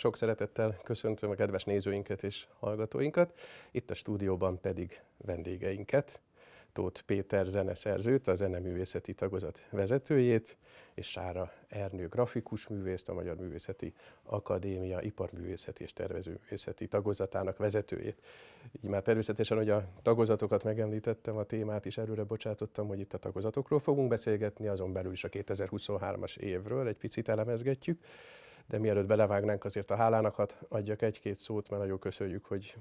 Sok szeretettel köszöntöm a kedves nézőinket és hallgatóinkat, itt a stúdióban pedig vendégeinket, Tóth Péter zeneszerzőt, a zeneművészeti tagozat vezetőjét, és Sára Ernő grafikus művészt, a Magyar Művészeti Akadémia iparművészeti és tervezőművészeti tagozatának vezetőjét. Így már természetesen, hogy a tagozatokat megemlítettem, a témát is előre bocsátottam, hogy itt a tagozatokról fogunk beszélgetni, azon belül is a 2023-as évről egy picit elemezgetjük de mielőtt belevágnánk, azért a hálánakat adjak egy-két szót, mert nagyon köszönjük, hogy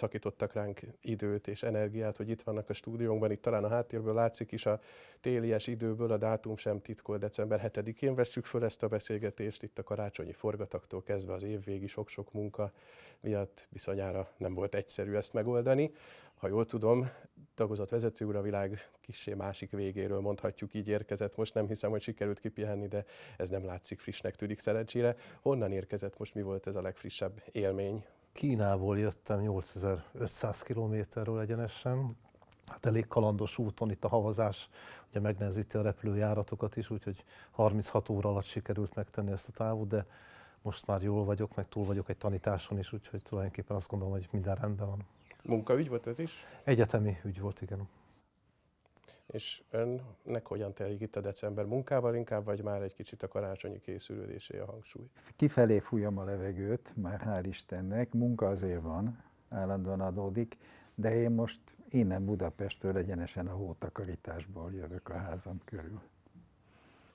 szakítottak ránk időt és energiát, hogy itt vannak a stúdiónkban, itt talán a háttérből látszik is a télies időből, a dátum sem titkol, december 7-én veszük föl ezt a beszélgetést, itt a karácsonyi forgataktól kezdve az évvégi sok-sok munka miatt bizonyára nem volt egyszerű ezt megoldani. Ha jól tudom, tagozatvezető úr a világ kisé másik végéről mondhatjuk, így érkezett most, nem hiszem, hogy sikerült kipihenni, de ez nem látszik frissnek, tűnik szerencsére. Honnan érkezett most, mi volt ez a legfrissebb élmény, Kínából jöttem 8500 kilométerről egyenesen, hát elég kalandos úton itt a havazás, ugye megnehezíti a repülőjáratokat is, úgyhogy 36 óra alatt sikerült megtenni ezt a távot, de most már jól vagyok, meg túl vagyok egy tanításon is, úgyhogy tulajdonképpen azt gondolom, hogy minden rendben van. Munkaügy volt ez is? Egyetemi ügy volt, igen és önnek hogyan telik itt a december munkával inkább, vagy már egy kicsit a karácsonyi készülődésé a hangsúly? Kifelé fújom a levegőt, már hál' Istennek, munka azért van, állandóan adódik, de én most innen Budapestről egyenesen a hótakarításból jövök a házam körül.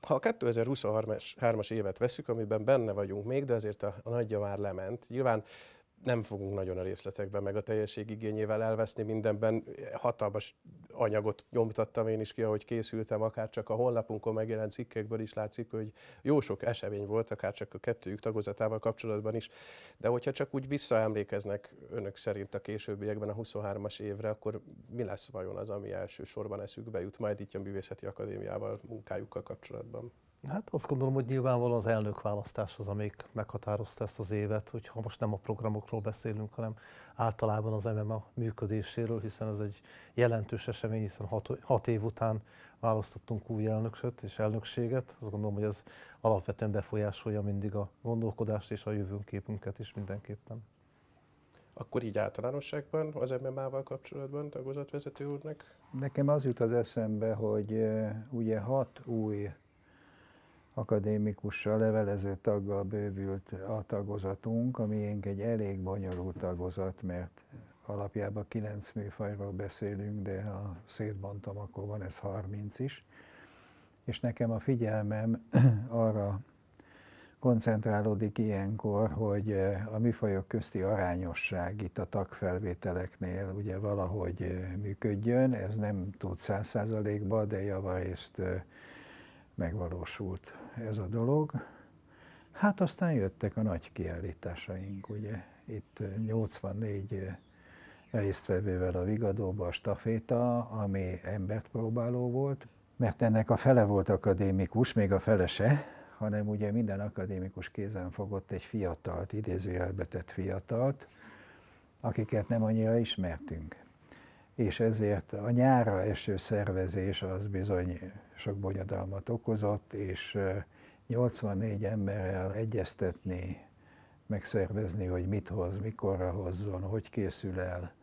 Ha a 2023-as évet veszük, amiben benne vagyunk még, de azért a, a nagyja már lement, nyilván nem fogunk nagyon a részletekben, meg a teljesség igényével elveszni mindenben. Hatalmas anyagot nyomtattam én is ki, ahogy készültem, akár csak a honlapunkon megjelent cikkekből is látszik, hogy jó sok esemény volt, akár csak a kettőjük tagozatával kapcsolatban is. De hogyha csak úgy visszaemlékeznek önök szerint a későbbiekben a 23-as évre, akkor mi lesz vajon az, ami elsősorban eszükbe jut majd itt a Művészeti Akadémiával munkájukkal kapcsolatban? Hát azt gondolom, hogy nyilvánvalóan az választás, az, amelyik meghatározta ezt az évet, hogyha most nem a programokról beszélünk, hanem általában az MMA működéséről, hiszen ez egy jelentős esemény, hiszen hat, hat év után választottunk új elnököt és elnökséget. Azt gondolom, hogy ez alapvetően befolyásolja mindig a gondolkodást és a jövőnképünket is mindenképpen. Akkor így általánosságban az MMA-val kapcsolatban tagozatvezető úrnak? Nekem az jut az eszembe, hogy ugye hat új akadémikussal, levelező taggal bővült a tagozatunk, amiénk egy elég bonyolult tagozat, mert alapjában 9 műfajról beszélünk, de ha szétbontom, akkor van ez 30 is. És nekem a figyelmem arra koncentrálódik ilyenkor, hogy eh, a műfajok közti arányosság itt a tagfelvételeknél ugye valahogy eh, működjön, ez nem tud száz százalékba, de javarészt eh, megvalósult ez a dolog. Hát aztán jöttek a nagy kiállításaink, ugye itt 84 eh, eh, résztvevővel a Vigadóba a staféta, ami embert próbáló volt, mert ennek a fele volt akadémikus, még a felese, hanem ugye minden akadémikus kézen fogott egy fiatalt, idézőjelbetett fiatalt, akiket nem annyira ismertünk. És ezért a nyára eső szervezés az bizony sok bonyodalmat okozott, és 84 emberrel egyeztetni, megszervezni, hogy mit hoz, mikorra hozzon, hogy készül el.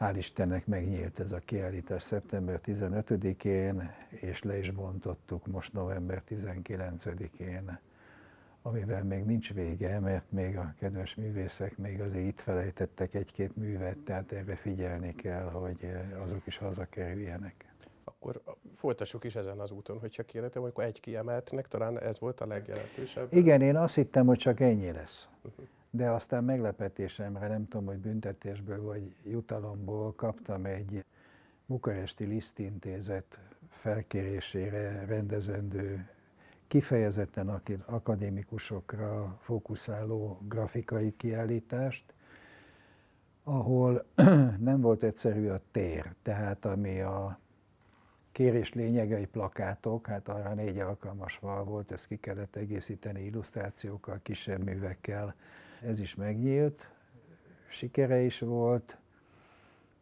Hál' Istennek megnyílt ez a kiállítás szeptember 15-én, és le is bontottuk most november 19-én, amivel még nincs vége, mert még a kedves művészek még azért itt felejtettek egy-két művet, tehát erre figyelni kell, hogy azok is hazakerüljenek akkor folytassuk is ezen az úton, hogyha kérdetem, akkor egy kiemeltnek talán ez volt a legjelentősebb. Igen, én azt hittem, hogy csak ennyi lesz. De aztán meglepetésemre, nem tudom, hogy büntetésből vagy jutalomból kaptam egy Bukaresti Lisztintézet felkérésére rendezendő, kifejezetten akadémikusokra fókuszáló grafikai kiállítást, ahol nem volt egyszerű a tér, tehát ami a kérés lényegei plakátok, hát arra négy alkalmas fal volt, ezt ki kellett egészíteni illusztrációkkal, kisebb művekkel. Ez is megnyílt, sikere is volt.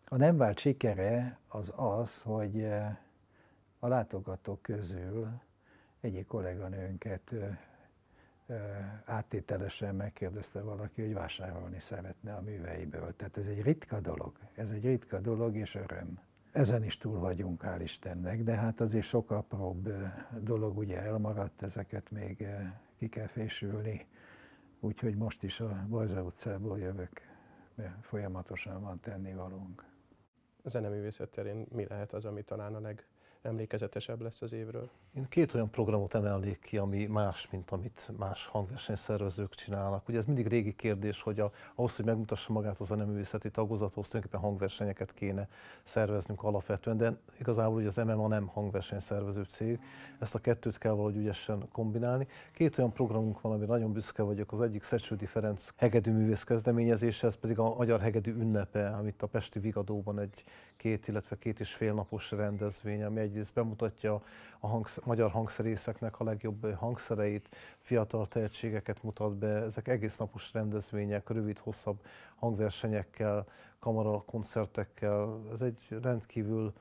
A nem vált sikere az az, hogy eh, a látogatók közül egyik kolléganőnket eh, eh, áttételesen megkérdezte valaki, hogy vásárolni szeretne a műveiből. Tehát ez egy ritka dolog, ez egy ritka dolog és öröm ezen is túl vagyunk, hál' Istennek, de hát azért sok apróbb dolog ugye elmaradt, ezeket még ki kell fésülni. Úgyhogy most is a Bajza utcából jövök, mert folyamatosan van tennivalónk. A zeneművészet terén mi lehet az, ami talán a leg, emlékezetesebb lesz az évről. Én két olyan programot emelnék ki, ami más, mint amit más hangversenyszervezők csinálnak. Ugye ez mindig régi kérdés, hogy a, ahhoz, hogy megmutassa magát a tagozat, tagozathoz, tulajdonképpen hangversenyeket kéne szerveznünk alapvetően, de igazából ugye az MMA nem hangversenyszervező cég, ezt a kettőt kell valahogy ügyesen kombinálni. Két olyan programunk van, ami nagyon büszke vagyok, az egyik Szecsődi Ferenc hegedűművész kezdeményezése, ez pedig a Magyar Hegedű ünnepe, amit a Pesti Vigadóban egy két, illetve két és fél napos rendezvény, ami egy egyrészt bemutatja a hangsz- magyar hangszerészeknek a legjobb hangszereit, fiatal tehetségeket mutat be, ezek egész napos rendezvények, rövid, hosszabb hangversenyekkel, kamarakoncertekkel, ez egy rendkívül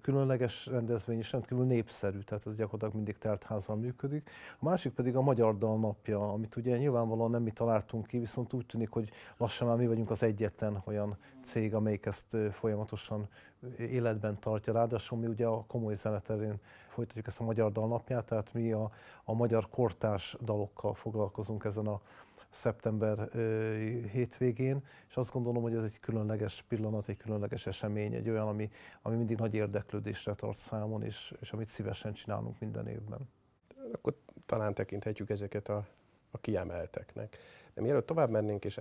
különleges rendezvény is rendkívül népszerű, tehát ez gyakorlatilag mindig telt házal működik. A másik pedig a Magyar Dal napja, amit ugye nyilvánvalóan nem mi találtunk ki, viszont úgy tűnik, hogy lassan már mi vagyunk az egyetlen olyan cég, amelyik ezt folyamatosan életben tartja. Ráadásul mi ugye a komoly zeneterén folytatjuk ezt a Magyar Dal napját, tehát mi a, a magyar kortás dalokkal foglalkozunk ezen a szeptember hétvégén, és azt gondolom, hogy ez egy különleges pillanat, egy különleges esemény, egy olyan, ami, ami mindig nagy érdeklődésre tart számon, és, és amit szívesen csinálunk minden évben. Akkor talán tekinthetjük ezeket a, a kiemelteknek. De mielőtt tovább mennénk, és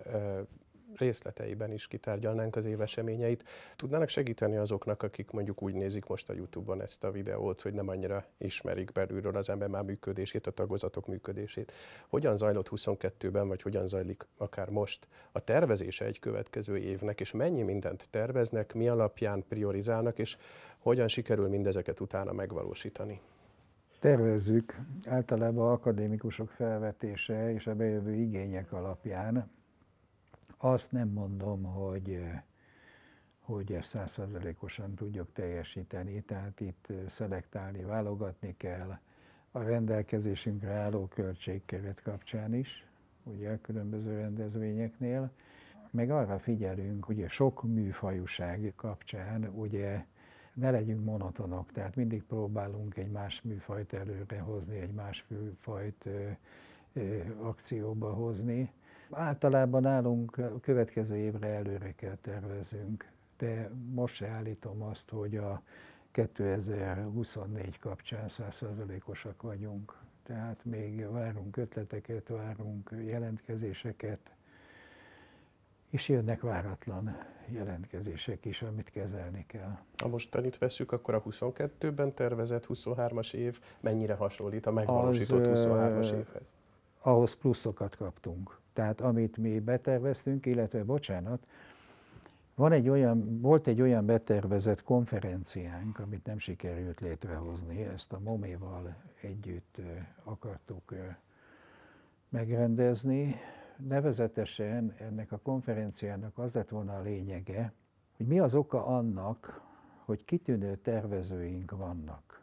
részleteiben is kitárgyalnánk az év eseményeit. Tudnának segíteni azoknak, akik mondjuk úgy nézik most a YouTube-on ezt a videót, hogy nem annyira ismerik belülről az ember már működését, a tagozatok működését. Hogyan zajlott 22-ben, vagy hogyan zajlik akár most a tervezése egy következő évnek, és mennyi mindent terveznek, mi alapján priorizálnak, és hogyan sikerül mindezeket utána megvalósítani? Tervezzük általában akadémikusok felvetése és a bejövő igények alapján azt nem mondom, hogy, hogy ezt százszerzelékosan tudjuk teljesíteni, tehát itt szelektálni, válogatni kell a rendelkezésünkre álló költségkeret kapcsán is, ugye a különböző rendezvényeknél, meg arra figyelünk, hogy a sok műfajúság kapcsán ugye ne legyünk monotonok, tehát mindig próbálunk egy más műfajt előrehozni, egy más műfajt ö, ö, akcióba hozni, Általában nálunk a következő évre előre kell tervezünk, de most se állítom azt, hogy a 2024 kapcsán 100 vagyunk. Tehát még várunk ötleteket, várunk jelentkezéseket, és jönnek váratlan jelentkezések is, amit kezelni kell. Ha mostanit veszük, akkor a 22-ben tervezett 23-as év mennyire hasonlít a megvalósított 23-as évhez? Ahhoz pluszokat kaptunk tehát amit mi beterveztünk, illetve bocsánat, van egy olyan, volt egy olyan betervezett konferenciánk, amit nem sikerült létrehozni, ezt a Moméval együtt akartuk megrendezni. Nevezetesen ennek a konferenciának az lett volna a lényege, hogy mi az oka annak, hogy kitűnő tervezőink vannak.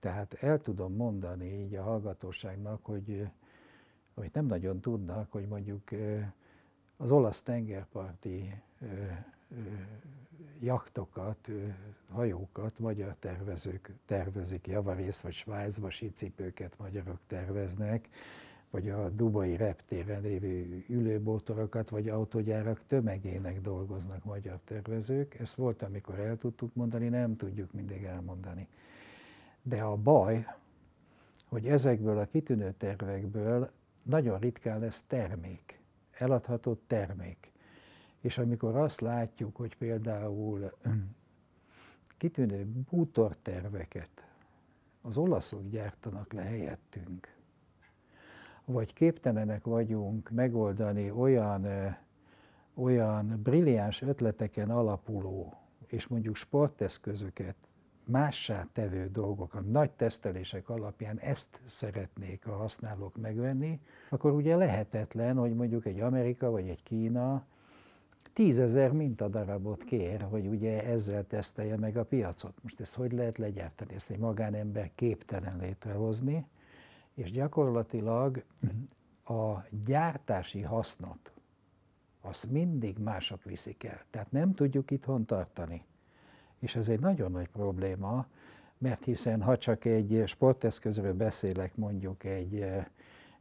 Tehát el tudom mondani így a hallgatóságnak, hogy amit nem nagyon tudnak, hogy mondjuk az olasz tengerparti jaktokat, hajókat magyar tervezők tervezik javarész vagy Svájcba sícipőket magyarok terveznek, vagy a Dubai reptéren lévő ülőbótorokat, vagy autogyárak tömegének dolgoznak magyar tervezők. Ezt volt, amikor el tudtuk mondani, nem tudjuk mindig elmondani. De a baj, hogy ezekből a kitűnő tervekből nagyon ritkán lesz termék, eladható termék. És amikor azt látjuk, hogy például kitűnő bútorterveket az olaszok gyártanak le helyettünk, vagy képtelenek vagyunk megoldani olyan, olyan brilliáns ötleteken alapuló, és mondjuk sporteszközöket mássá tevő dolgok, a nagy tesztelések alapján ezt szeretnék a használók megvenni, akkor ugye lehetetlen, hogy mondjuk egy Amerika vagy egy Kína tízezer mintadarabot kér, hogy ugye ezzel tesztelje meg a piacot. Most ezt hogy lehet legyártani? Ezt egy magánember képtelen létrehozni, és gyakorlatilag a gyártási hasznot azt mindig mások viszik el. Tehát nem tudjuk itthon tartani. És ez egy nagyon nagy probléma, mert hiszen ha csak egy eh, sporteszközről beszélek, mondjuk egy, eh,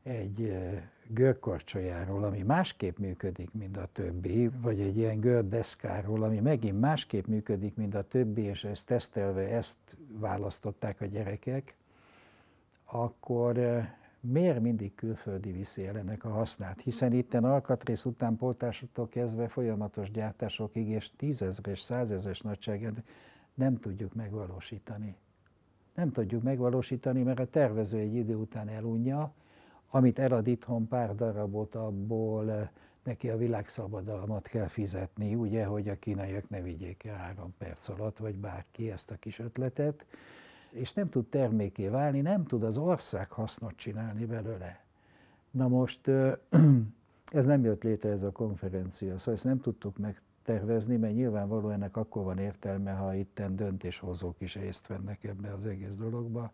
egy eh, görkorcsolyáról, ami másképp működik, mint a többi, vagy egy ilyen gördeszkáról, ami megint másképp működik, mint a többi, és ezt tesztelve ezt választották a gyerekek, akkor miért mindig külföldi viszi el ennek a hasznát? Hiszen itten alkatrész után poltásától kezdve folyamatos gyártásokig és és százezres nagyságrend nem tudjuk megvalósítani. Nem tudjuk megvalósítani, mert a tervező egy idő után elunja, amit elad itthon pár darabot, abból eh, neki a világszabadalmat kell fizetni, ugye, hogy a kínaiak ne vigyék el három perc alatt, vagy bárki ezt a kis ötletet és nem tud terméké válni, nem tud az ország hasznot csinálni belőle. Na most ez nem jött létre ez a konferencia, szóval ezt nem tudtuk megtervezni, mert nyilvánvalóan ennek akkor van értelme, ha itten döntéshozók is részt vennek ebbe az egész dologba.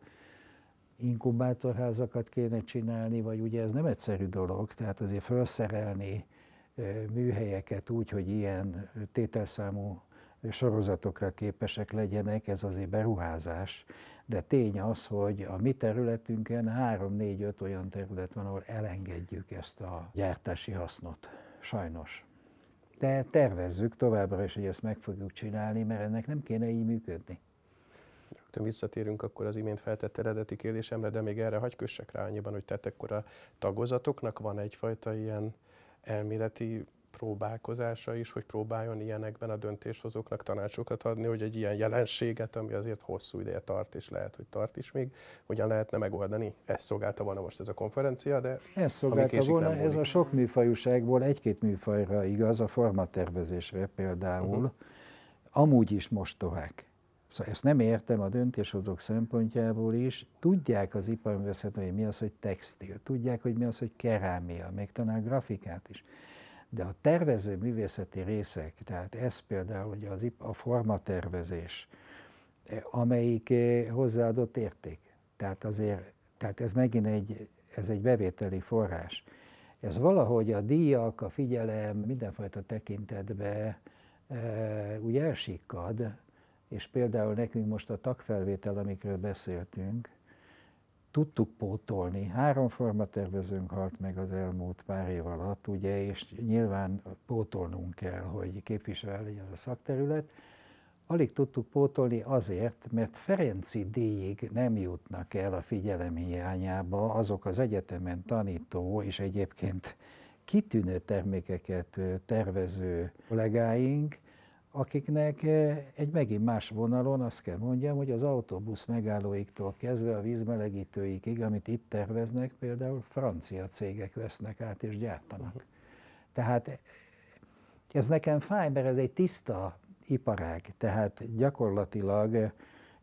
Inkubátorházakat kéne csinálni, vagy ugye ez nem egyszerű dolog, tehát azért felszerelni műhelyeket úgy, hogy ilyen tételszámú sorozatokra képesek legyenek, ez azért beruházás, de tény az, hogy a mi területünkön 3-4-5 olyan terület van, ahol elengedjük ezt a gyártási hasznot. Sajnos. De tervezzük továbbra is, hogy ezt meg fogjuk csinálni, mert ennek nem kéne így működni. Rögtön visszatérünk akkor az imént feltett eredeti kérdésemre, de még erre hagy kössek rá annyiban, hogy tettek a tagozatoknak van egyfajta ilyen elméleti próbálkozása is, hogy próbáljon ilyenekben a döntéshozóknak tanácsokat adni, hogy egy ilyen jelenséget, ami azért hosszú ideje tart, és lehet, hogy tart is még, hogyan lehetne megoldani. Ezt szolgálta volna most ez a konferencia, de ezt szolgálta volna, ez a sok műfajúságból egy-két műfajra igaz, a formatervezésre például, uh-huh. amúgy is mostovák. Szóval ezt nem értem a döntéshozók szempontjából is. Tudják az iparművészetben, hogy mi az, hogy textil, tudják, hogy mi az, hogy kerámia, még talán grafikát is de a tervező művészeti részek, tehát ez például ugye az, a formatervezés, eh, amelyik eh, hozzáadott érték. Tehát azért, tehát ez megint egy, ez egy bevételi forrás. Ez valahogy a díjak, a figyelem mindenfajta tekintetbe e, úgy elsikkad, és például nekünk most a tagfelvétel, amikről beszéltünk, tudtuk pótolni. Három formatervezőnk halt meg az elmúlt pár év alatt, ugye, és nyilván pótolnunk kell, hogy képviselő legyen az a szakterület. Alig tudtuk pótolni azért, mert Ferenci díjig nem jutnak el a figyelem hiányába azok az egyetemen tanító és egyébként kitűnő termékeket tervező kollégáink, akiknek eh, egy megint más vonalon azt kell mondjam, hogy az autóbusz megállóiktól kezdve a vízmelegítőikig, amit itt terveznek, például francia cégek vesznek át és gyártanak. Mhm. Tehát ez nekem fáj, mert ez egy tiszta iparág, tehát gyakorlatilag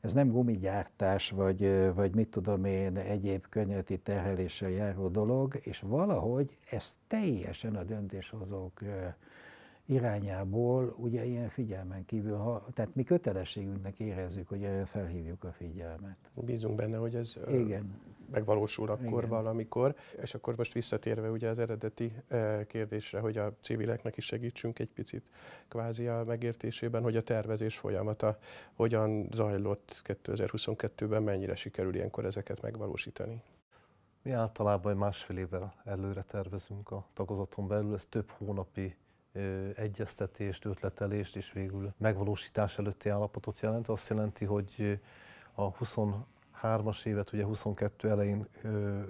ez nem gumigyártás, vagy, vagy mit tudom én, egyéb könnyöti terheléssel járó dolog, és valahogy ez teljesen a döntéshozók eh, irányából ugye ilyen figyelmen kívül, ha, tehát mi kötelességünknek érezzük, hogy erre felhívjuk a figyelmet. Bízunk benne, hogy ez Igen. megvalósul akkor Igen. valamikor. És akkor most visszatérve ugye az eredeti kérdésre, hogy a civileknek is segítsünk egy picit kvázi a megértésében, hogy a tervezés folyamata hogyan zajlott 2022-ben, mennyire sikerül ilyenkor ezeket megvalósítani. Mi általában másfél évvel előre tervezünk a tagozaton belül, ez több hónapi egyeztetést, ötletelést és végül megvalósítás előtti állapotot jelent. Azt jelenti, hogy a 23-as évet, ugye 22 elején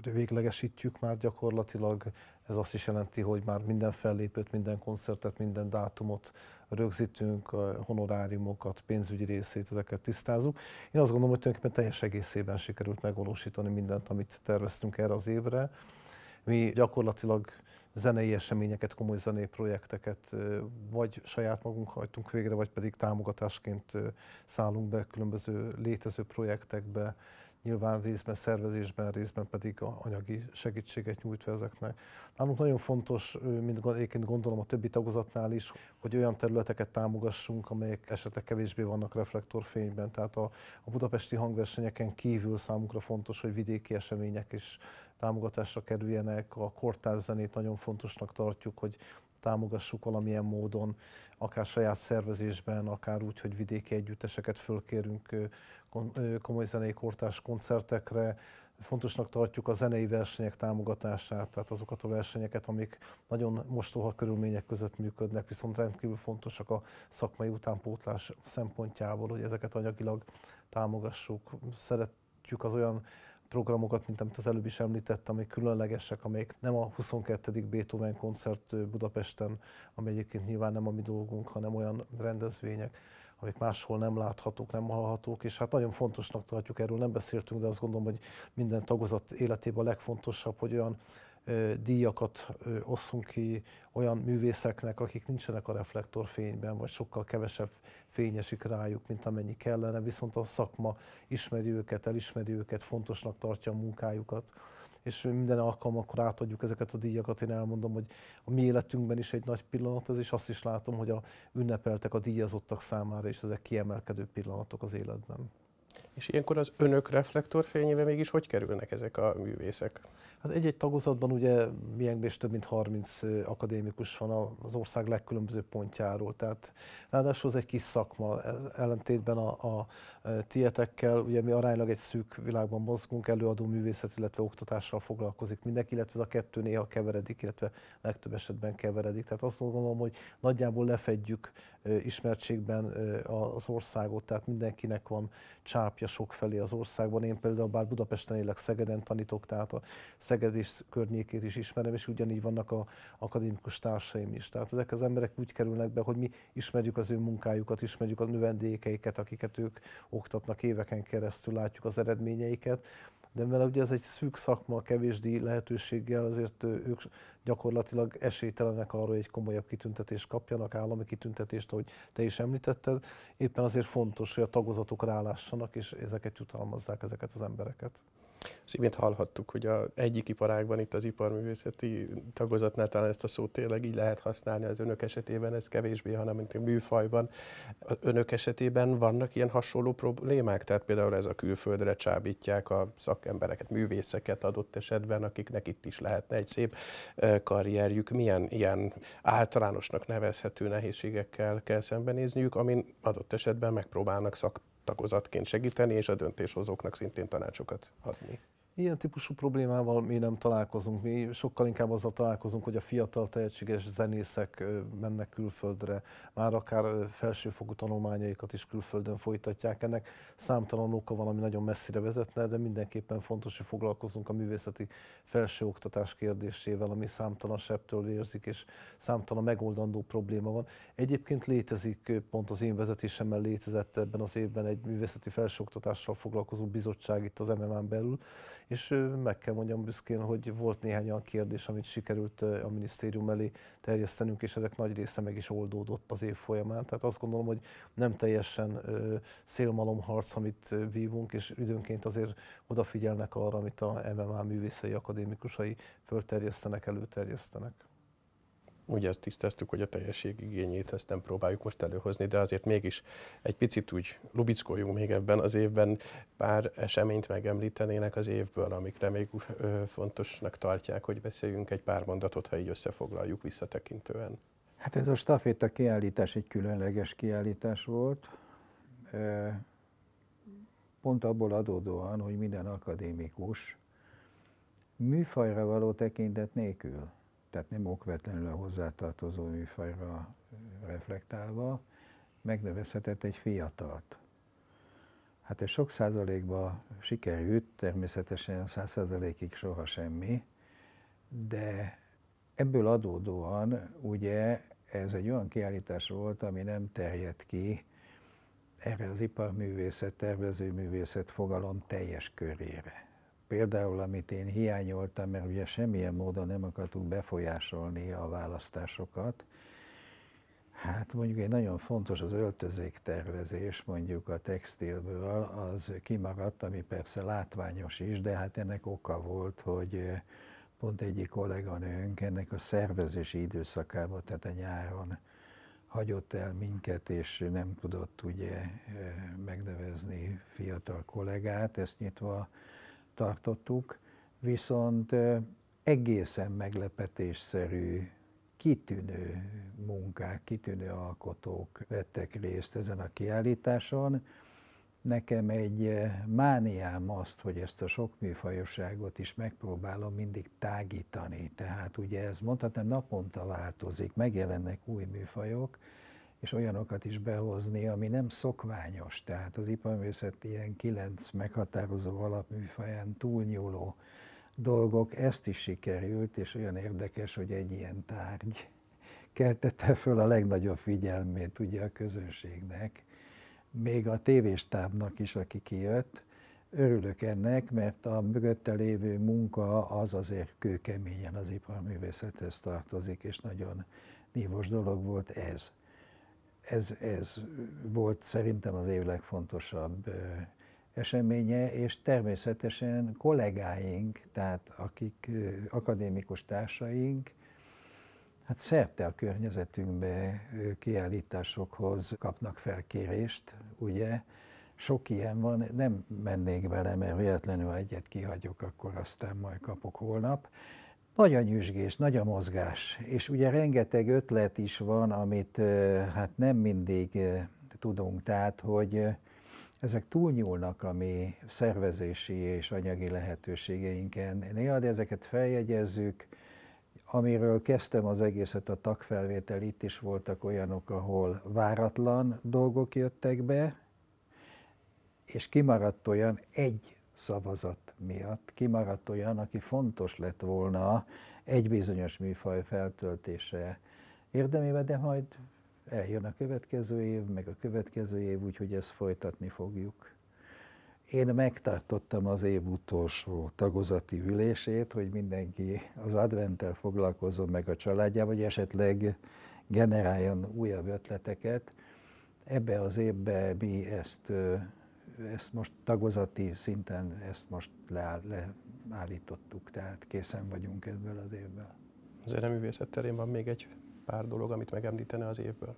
véglegesítjük már gyakorlatilag. Ez azt is jelenti, hogy már minden fellépőt, minden koncertet, minden dátumot rögzítünk, honoráriumokat, pénzügyi részét, ezeket tisztázunk. Én azt gondolom, hogy tulajdonképpen teljes egészében sikerült megvalósítani mindent, amit terveztünk erre az évre. Mi gyakorlatilag zenei eseményeket, komoly zenei projekteket vagy saját magunk hajtunk végre, vagy pedig támogatásként szállunk be különböző létező projektekbe, nyilván részben szervezésben, részben pedig anyagi segítséget nyújtva ezeknek. Nálunk nagyon fontos, mint egyébként gondolom a többi tagozatnál is, hogy olyan területeket támogassunk, amelyek esetleg kevésbé vannak reflektorfényben. Tehát a, a budapesti hangversenyeken kívül számunkra fontos, hogy vidéki események is támogatásra kerüljenek. A kortárs zenét nagyon fontosnak tartjuk, hogy támogassuk valamilyen módon, akár saját szervezésben, akár úgy, hogy vidéki együtteseket fölkérünk komoly zenei kortárs koncertekre. Fontosnak tartjuk a zenei versenyek támogatását, tehát azokat a versenyeket, amik nagyon mostoha körülmények között működnek, viszont rendkívül fontosak a szakmai utánpótlás szempontjából, hogy ezeket anyagilag támogassuk. Szeretjük az olyan programokat, mint amit az előbb is említettem, amik különlegesek, amelyek nem a 22. Beethoven koncert Budapesten, ami egyébként nyilván nem a mi dolgunk, hanem olyan rendezvények, amik máshol nem láthatók, nem hallhatók, és hát nagyon fontosnak tartjuk, erről nem beszéltünk, de azt gondolom, hogy minden tagozat életében a legfontosabb, hogy olyan díjakat osszunk ki olyan művészeknek, akik nincsenek a reflektorfényben, vagy sokkal kevesebb fényesik rájuk, mint amennyi kellene, viszont a szakma ismeri őket, elismeri őket, fontosnak tartja a munkájukat és minden alkalommal akkor átadjuk ezeket a díjakat. Én elmondom, hogy a mi életünkben is egy nagy pillanat ez, és azt is látom, hogy a ünnepeltek a díjazottak számára, és ezek kiemelkedő pillanatok az életben. És ilyenkor az önök reflektorfényével mégis hogy kerülnek ezek a művészek? Hát egy-egy tagozatban ugye milyen is több mint 30 akadémikus van az ország legkülönbözőbb pontjáról, tehát ráadásul ez egy kis szakma, e-, ellentétben a, a tietekkel, ugye mi aránylag egy szűk világban mozgunk, előadó művészet, illetve oktatással foglalkozik mindenki, illetve ez a kettő néha keveredik, illetve legtöbb esetben keveredik. Tehát azt gondolom, hogy nagyjából lefedjük ismertségben az országot, tehát mindenkinek van csápja sokfelé az országban. Én például bár Budapesten élek, Szegeden tanítok, tehát a Szeged és környékét is ismerem, és ugyanígy vannak a akadémikus társaim is. Tehát ezek az emberek úgy kerülnek be, hogy mi ismerjük az ő munkájukat, ismerjük a növendékeiket, akiket ők oktatnak éveken keresztül, látjuk az eredményeiket, de mivel ugye ez egy szűk szakma, kevés díj lehetőséggel, azért ők gyakorlatilag esélytelenek arra, hogy egy komolyabb kitüntetést kapjanak, állami kitüntetést, ahogy te is említetted. Éppen azért fontos, hogy a tagozatok rálássanak, és ezeket jutalmazzák ezeket az embereket. Az imént hallhattuk, hogy a egyik iparágban, itt az iparművészeti tagozatnál talán ezt a szót tényleg így lehet használni, az önök esetében ez kevésbé, hanem mint a műfajban. Az önök esetében vannak ilyen hasonló problémák? Tehát például ez a külföldre csábítják a szakembereket, művészeket adott esetben, akiknek itt is lehetne egy szép karrierjük. Milyen ilyen általánosnak nevezhető nehézségekkel kell szembenézniük, amin adott esetben megpróbálnak szak tagozatként segíteni, és a döntéshozóknak szintén tanácsokat adni. Ilyen típusú problémával mi nem találkozunk. Mi sokkal inkább azzal találkozunk, hogy a fiatal tehetséges zenészek mennek külföldre, már akár felsőfokú tanulmányaikat is külföldön folytatják. Ennek számtalan oka van, ami nagyon messzire vezetne, de mindenképpen fontos, hogy foglalkozunk a művészeti felsőoktatás kérdésével, ami számtalan septől vérzik, és számtalan megoldandó probléma van. Egyébként létezik, pont az én vezetésemmel létezett ebben az évben egy művészeti felsőoktatással foglalkozó bizottság itt az MMA-n belül, és meg kell mondjam büszkén, hogy volt néhány olyan kérdés, amit sikerült a minisztérium elé terjesztenünk, és ezek nagy része meg is oldódott az év folyamán. Tehát azt gondolom, hogy nem teljesen szélmalomharc, amit vívunk, és időnként azért odafigyelnek arra, amit a MMA művészei akadémikusai fölterjesztenek, előterjesztenek ugye ezt tisztáztuk, hogy a teljesség igényét ezt nem próbáljuk most előhozni, de azért mégis egy picit úgy lubickoljunk még ebben az évben, pár eseményt megemlítenének az évből, amikre még fontosnak tartják, hogy beszéljünk egy pár mondatot, ha így összefoglaljuk visszatekintően. Hát ez a staféta kiállítás egy különleges kiállítás volt, pont abból adódóan, hogy minden akadémikus műfajra való tekintet nélkül tehát nem okvetlenül a hozzátartozó műfajra reflektálva, megnevezhetett egy fiatalt. Hát ez sok százalékban sikerült, természetesen száz százalékig soha semmi, de ebből adódóan ugye ez egy olyan kiállítás volt, ami nem terjedt ki erre az iparművészet, tervezőművészet fogalom teljes körére például, amit én hiányoltam, mert ugye semmilyen módon nem akartuk befolyásolni a választásokat, Hát mondjuk egy nagyon fontos az öltözék tervezés, mondjuk a textilből, az kimaradt, ami persze látványos is, de hát ennek oka volt, hogy eh, pont egyik kolléganőnk ennek a szervezési időszakában, tehát a nyáron hagyott el minket, és nem tudott ugye eh, megnevezni fiatal kollégát, ezt nyitva tartottuk, viszont egészen meglepetésszerű, kitűnő munkák, kitűnő alkotók vettek részt ezen a kiállításon. Nekem egy mániám azt, hogy ezt a sok műfajosságot is megpróbálom mindig tágítani. Tehát ugye ez mondhatnám naponta változik, megjelennek új műfajok, és olyanokat is behozni, ami nem szokványos. Tehát az iparművészet ilyen kilenc meghatározó alapműfaján túlnyúló dolgok, ezt is sikerült, és olyan érdekes, hogy egy ilyen tárgy keltette föl a legnagyobb figyelmét ugye a közönségnek, még a tévéstábnak is, aki kijött. Örülök ennek, mert a mögötte lévő munka az azért kőkeményen az iparművészethez tartozik, és nagyon nívos dolog volt ez ez, ez volt szerintem az év legfontosabb eseménye, és természetesen kollégáink, tehát akik akadémikus társaink, hát szerte a környezetünkbe kiállításokhoz kapnak felkérést, ugye, sok ilyen van, nem mennék velem, mert véletlenül egyet kihagyok, akkor aztán majd kapok holnap. Nagy a nyüzsgés, nagy a mozgás, és ugye rengeteg ötlet is van, amit hát nem mindig tudunk, tehát hogy ezek túlnyúlnak a mi szervezési és anyagi lehetőségeinken. Néha de ezeket feljegyezzük, amiről kezdtem az egészet, a tagfelvétel, itt is voltak olyanok, ahol váratlan dolgok jöttek be, és kimaradt olyan egy szavazat miatt. Kimaradt olyan, aki fontos lett volna egy bizonyos műfaj feltöltése érdemével, de majd eljön a következő év, meg a következő év, úgyhogy ezt folytatni fogjuk. Én megtartottam az év utolsó tagozati ülését, hogy mindenki az adventtel foglalkozom meg a családjával, vagy esetleg generáljon újabb ötleteket. Ebbe az évben mi ezt ezt most tagozati szinten ezt most leáll, leállítottuk, tehát készen vagyunk ebből az évvel. A zeneművészet terén van még egy pár dolog, amit megemlítene az évből?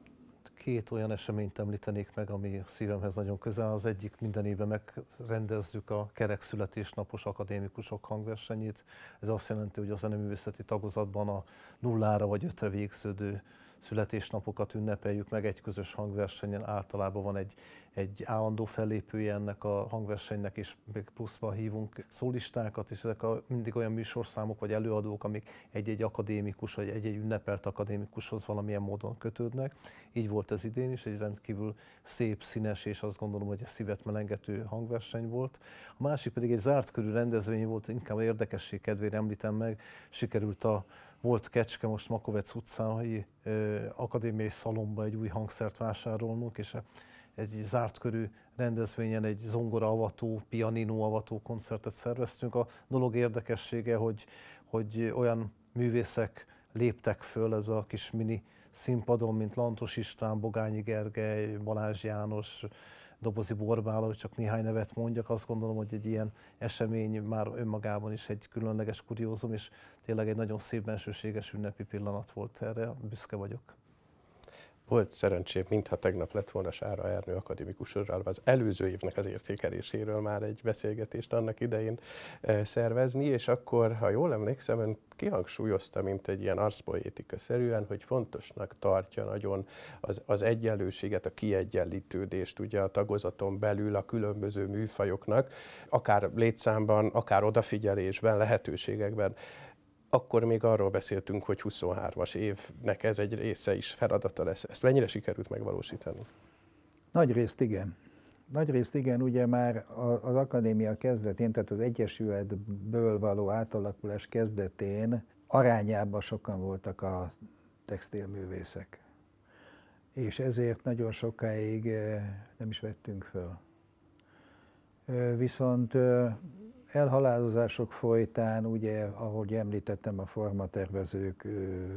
Két olyan eseményt említenék meg, ami szívemhez nagyon közel. Az egyik minden évben megrendezzük a kerek születésnapos akadémikusok hangversenyét. Ez azt jelenti, hogy a zeneművészeti tagozatban a nullára vagy ötre végződő születésnapokat ünnepeljük meg egy közös hangversenyen, általában van egy, egy állandó fellépője ennek a hangversenynek, és még pluszban hívunk szólistákat, és ezek a, mindig olyan műsorszámok vagy előadók, amik egy-egy akadémikus, vagy egy-egy ünnepelt akadémikushoz valamilyen módon kötődnek. Így volt ez idén is, egy rendkívül szép, színes, és azt gondolom, hogy egy szívet melengető hangverseny volt. A másik pedig egy zárt körű rendezvény volt, inkább érdekesség kedvére említem meg, sikerült a volt Kecske, most Makovec utcai akadémiai szalomba egy új hangszert vásárolnunk, és egy zárt körű rendezvényen egy zongoraavató, pianinoavató koncertet szerveztünk. A dolog érdekessége, hogy, hogy olyan művészek léptek föl ez a kis mini színpadon, mint Lantos István, Bogányi Gergely, Balázs János, Dobozi Borbála, hogy csak néhány nevet mondjak, azt gondolom, hogy egy ilyen esemény már önmagában is egy különleges kuriózum, és tényleg egy nagyon szép bensőséges ünnepi pillanat volt erre, büszke vagyok. Volt szerencsém, mintha tegnap lett volna Sára Ernő akadémikusról, az előző évnek az értékeléséről már egy beszélgetést annak idején e, szervezni, és akkor, ha jól emlékszem, ön kihangsúlyozta, mint egy ilyen arszpoétika-szerűen, hogy fontosnak tartja nagyon az, az egyenlőséget, a kiegyenlítődést ugye a tagozaton belül a különböző műfajoknak, akár létszámban, akár odafigyelésben, lehetőségekben akkor még arról beszéltünk, hogy 23-as évnek ez egy része is feladata lesz. Ezt mennyire sikerült megvalósítani? Nagy részt igen. Nagy részt igen, ugye már az akadémia kezdetén, tehát az egyesületből való átalakulás kezdetén arányában sokan voltak a textilművészek. És ezért nagyon sokáig eh, nem is vettünk föl. Eh, viszont eh, elhalálozások folytán, ugye, ahogy említettem, a formatervezők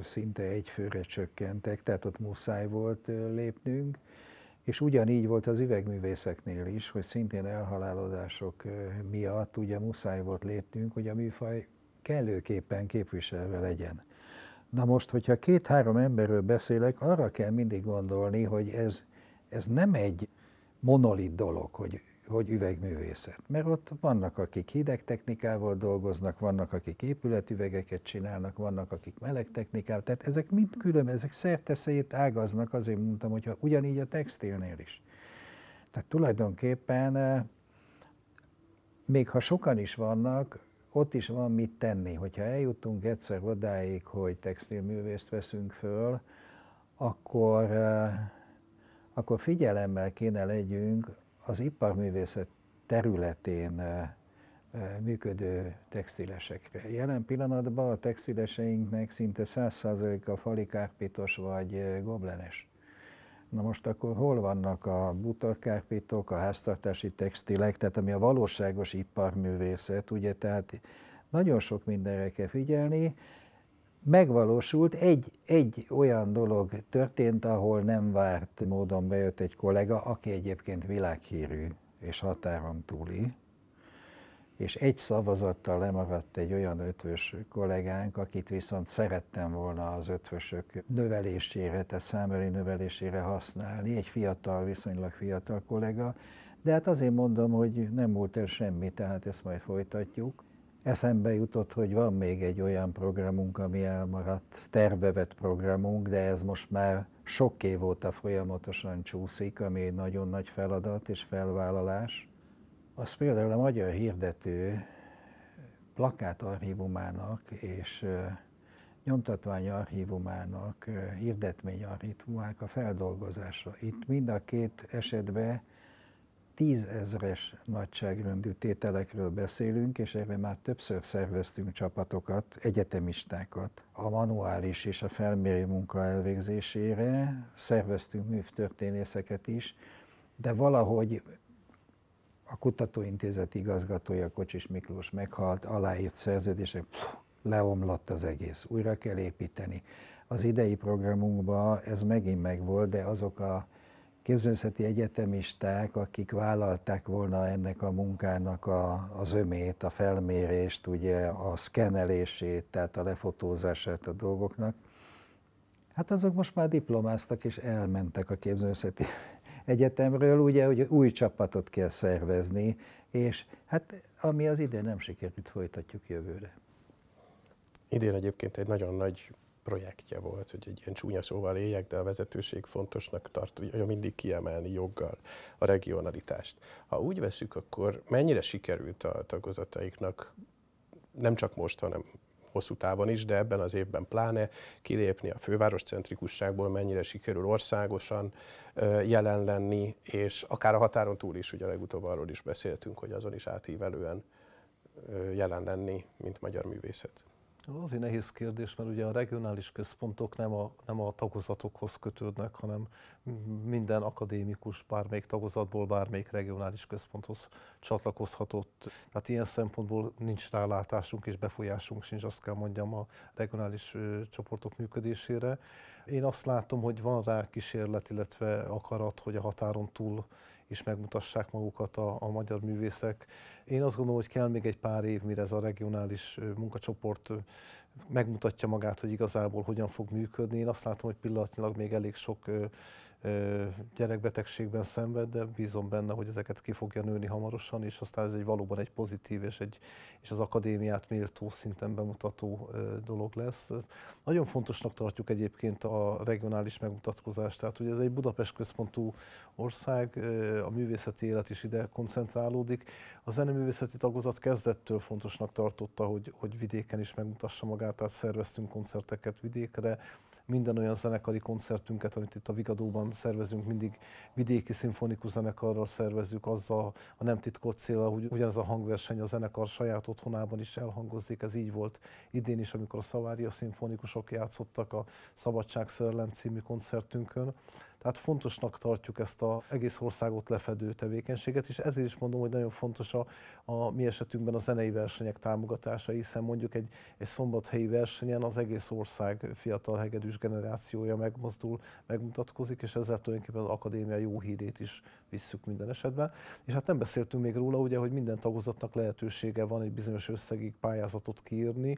szinte egyfőre csökkentek, tehát ott muszáj volt lépnünk, és ugyanígy volt az üvegművészeknél is, hogy szintén elhalálozások miatt ugye muszáj volt lépnünk, hogy a műfaj kellőképpen képviselve legyen. Na most, hogyha két-három emberről beszélek, arra kell mindig gondolni, hogy ez, ez nem egy monolit dolog, hogy hogy üvegművészet. Mert ott vannak, akik hideg technikával dolgoznak, vannak, akik épületüvegeket csinálnak, vannak, akik meleg technikával, tehát ezek mind külön, ezek szerteszét ágaznak, azért mondtam, hogyha ugyanígy a textilnél is. Tehát tulajdonképpen eh, még ha sokan is vannak, ott is van mit tenni. Hogyha eljutunk egyszer odáig, hogy textilművészt veszünk föl, akkor, eh, akkor figyelemmel kéne legyünk az iparművészet területén működő textilesekre. Jelen pillanatban a textileseinknek szinte 100%-a falikárpitos vagy goblenes. Na most akkor hol vannak a butorkárpitok, a háztartási textilek, tehát ami a valóságos iparművészet, ugye, tehát nagyon sok mindenre kell figyelni, megvalósult, egy, egy olyan dolog történt, ahol nem várt módon bejött egy kollega, aki egyébként világhírű és határon túli, és egy szavazattal lemaradt egy olyan ötvös kollégánk, akit viszont szerettem volna az ötvösök növelésére, tehát számeli növelésére használni, egy fiatal, viszonylag fiatal kollega, de hát azért mondom, hogy nem múlt el semmi, tehát ezt majd folytatjuk. Eszembe jutott, hogy van még egy olyan programunk, ami elmaradt, sztervevet programunk, de ez most már sok év óta folyamatosan csúszik, ami egy nagyon nagy feladat és felvállalás. Az például a magyar hirdető plakát és nyomtatvány hirdetményarchívumának a feldolgozása. Itt mind a két esetben tízezres nagyságrendű tételekről beszélünk, és erre már többször szerveztünk csapatokat, egyetemistákat. A manuális és a felmérő munka elvégzésére szerveztünk művtörténészeket is, de valahogy a kutatóintézet igazgatója Kocsis Miklós meghalt, aláírt szerződések, pff, leomlott az egész, újra kell építeni. Az idei programunkban ez megint megvolt, de azok a képzőművészeti egyetemisták, akik vállalták volna ennek a munkának a, az ömét, a felmérést, ugye a szkenelését, tehát a lefotózását a dolgoknak, hát azok most már diplomáztak és elmentek a képzőművészeti egyetemről, ugye, hogy új csapatot kell szervezni, és hát ami az ide nem sikerült, folytatjuk jövőre. Idén egyébként egy nagyon nagy projektje volt, hogy egy ilyen csúnya szóval éljek, de a vezetőség fontosnak tartja mindig kiemelni joggal a regionalitást. Ha úgy veszük, akkor mennyire sikerült a tagozataiknak nem csak most, hanem hosszú távon is, de ebben az évben pláne kilépni a főváros centrikusságból, mennyire sikerül országosan jelen lenni, és akár a határon túl is, ugye legutóbb arról is beszéltünk, hogy azon is átívelően jelen lenni, mint magyar művészet az azért nehéz kérdés, mert ugye a regionális központok nem a, nem a tagozatokhoz kötődnek, hanem minden akadémikus bármelyik tagozatból bármelyik regionális központhoz csatlakozhatott. Tehát ilyen szempontból nincs rálátásunk és befolyásunk sincs, azt kell mondjam, a regionális csoportok működésére. Én azt látom, hogy van rá kísérlet, illetve akarat, hogy a határon túl is megmutassák magukat a, a magyar művészek. Én azt gondolom, hogy kell még egy pár év, mire ez a regionális munkacsoport megmutatja magát, hogy igazából hogyan fog működni. Én azt látom, hogy pillanatnyilag még elég sok gyerekbetegségben szenved, de bízom benne, hogy ezeket ki fogja nőni hamarosan, és aztán ez egy valóban egy pozitív és, egy, és az akadémiát méltó szinten bemutató dolog lesz. Ez nagyon fontosnak tartjuk egyébként a regionális megmutatkozást, tehát ugye ez egy Budapest központú ország, a művészeti élet is ide koncentrálódik. A zeneművészeti tagozat kezdettől fontosnak tartotta, hogy, hogy vidéken is megmutassa magát, tehát szerveztünk koncerteket vidékre, minden olyan zenekari koncertünket, amit itt a Vigadóban szervezünk, mindig vidéki szimfonikus zenekarral szervezzük, azzal a nem titkolt célra, hogy ugyanez a hangverseny a zenekar saját otthonában is elhangozzék. Ez így volt idén is, amikor a Szavária szimfonikusok játszottak a Szabadság Szerelem című koncertünkön. Tehát fontosnak tartjuk ezt az egész országot lefedő tevékenységet, és ezért is mondom, hogy nagyon fontos a, a mi esetünkben a zenei versenyek támogatása, hiszen mondjuk egy, egy szombathelyi versenyen az egész ország fiatal hegedűs generációja megmozdul, megmutatkozik, és ezzel tulajdonképpen az akadémia jó hírét is visszük minden esetben. És hát nem beszéltünk még róla, ugye, hogy minden tagozatnak lehetősége van egy bizonyos összegig pályázatot kiírni,